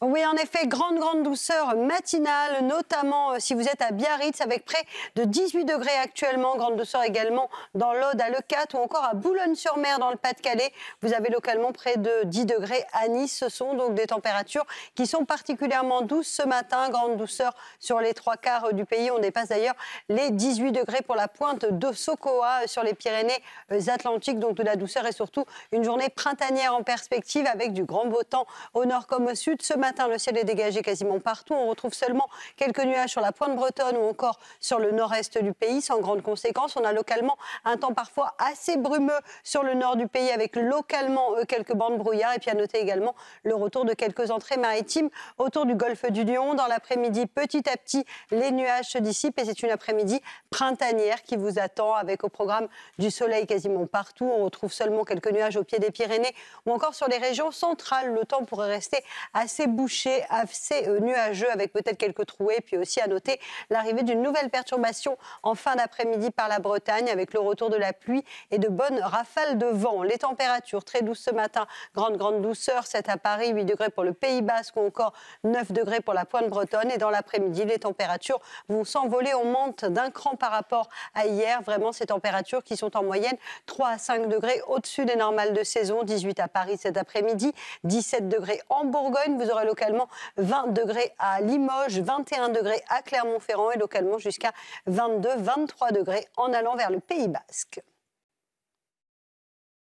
Oui, en effet, grande, grande douceur matinale, notamment euh, si vous êtes à Biarritz, avec près de 18 degrés actuellement. Grande douceur également dans l'Aude, à Lecate ou encore à Boulogne-sur-Mer, dans le Pas-de-Calais. Vous avez localement près de 10 degrés à Nice. Ce sont donc des températures qui sont particulièrement douces ce matin. Grande douceur sur les trois quarts du pays. On dépasse d'ailleurs les 18 degrés pour la pointe de Sokoa euh, sur les Pyrénées-Atlantiques. Euh, donc de la douceur et surtout une journée printanière en perspective avec du grand beau temps au nord comme au sud. Ce matin, le ciel est dégagé quasiment partout. On retrouve seulement quelques nuages sur la pointe bretonne ou encore sur le nord-est du pays, sans grande conséquence. On a localement un temps parfois assez brumeux sur le nord du pays, avec localement euh, quelques bandes brouillard. Et puis à noter également le retour de quelques entrées maritimes autour du golfe du Lyon. Dans l'après-midi, petit à petit, les nuages se dissipent et c'est une après-midi printanière qui vous attend avec au programme du soleil quasiment partout. On retrouve seulement quelques nuages au pied des Pyrénées ou encore sur les régions centrales. Le temps pourrait rester assez bouché, assez euh, nuageux, avec peut-être quelques trouées. Puis aussi à noter l'arrivée d'une nouvelle perturbation en fin d'après-midi par la Bretagne, avec le retour de la pluie et de bonnes rafales de vent. Les températures très douces ce matin, grande, grande douceur, 7 à Paris, 8 degrés pour le Pays Basque ou encore 9 degrés pour la Pointe Bretonne. Et dans l'après-midi, les températures vont s'envoler. On monte d'un cran par rapport à hier. Vraiment, ces températures qui sont en moyenne 3 à 5 degrés au-dessus des normales de saison. 18 à Paris cet après-midi, 17 degrés en Bourgogne, vous aurez localement 20 degrés à Limoges, 21 degrés à Clermont-Ferrand et localement jusqu'à 22-23 degrés en allant vers le Pays Basque.